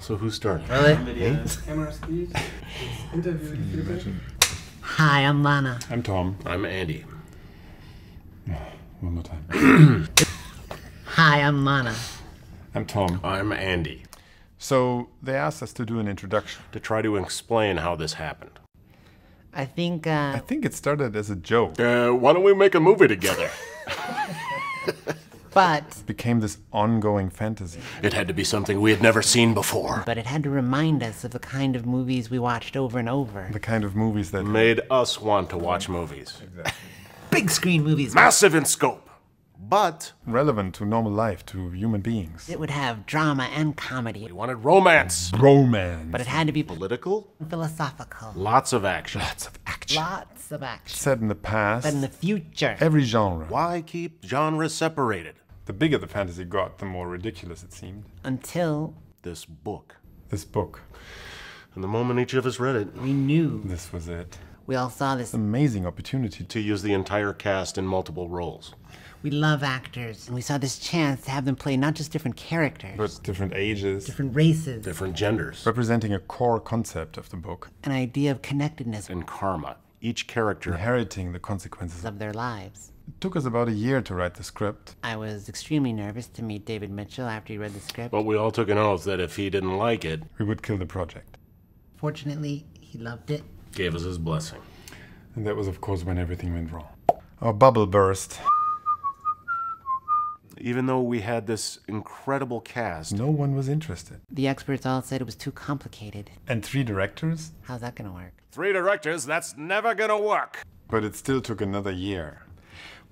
So who's starting? Really? Hi, I'm Lana. I'm Tom. I'm Andy. One more time. Hi, I'm Lana. I'm Tom. I'm Andy. So they asked us to do an introduction to try to explain how this happened. I think. Uh, I think it started as a joke. Uh, why don't we make a movie together? But it became this ongoing fantasy. It had to be something we had never seen before. But it had to remind us of the kind of movies we watched over and over. The kind of movies that made us want to watch movies. Exactly. Big screen movies. Massive in scope. But relevant to normal life, to human beings. It would have drama and comedy. We wanted romance. Romance. But it had to be political, philosophical. Lots of action. Lots of action. Lots of action. Set in the past. But in the future. Every genre. Why keep genres separated? The bigger the fantasy got, the more ridiculous it seemed. Until. This book. This book. And the moment each of us read it, we knew. This was it. We all saw this amazing opportunity to use the entire cast in multiple roles. We love actors, and we saw this chance to have them play not just different characters, but different ages, different races, different genders, representing a core concept of the book an idea of connectedness and karma. Each character inheriting the consequences of their lives. It took us about a year to write the script. I was extremely nervous to meet David Mitchell after he read the script. But we all took an oath that if he didn't like it, we would kill the project. Fortunately, he loved it. Gave us his blessing. And that was, of course, when everything went wrong. Our bubble burst. Even though we had this incredible cast, no one was interested. The experts all said it was too complicated. And three directors? How's that gonna work? Three directors? That's never gonna work! But it still took another year.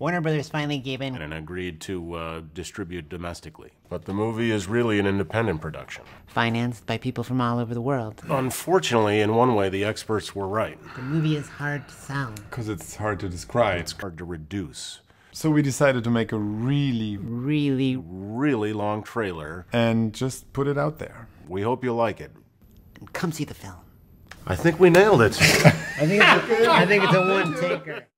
Warner Brothers finally gave in and agreed to uh, distribute domestically. But the movie is really an independent production. Financed by people from all over the world. Unfortunately, in one way, the experts were right. The movie is hard to sound. Because it's hard to describe. It's hard to reduce. So we decided to make a really, really, really long trailer. And just put it out there. We hope you like it. And come see the film. I think we nailed it. I think it's a, I think it's a one taker.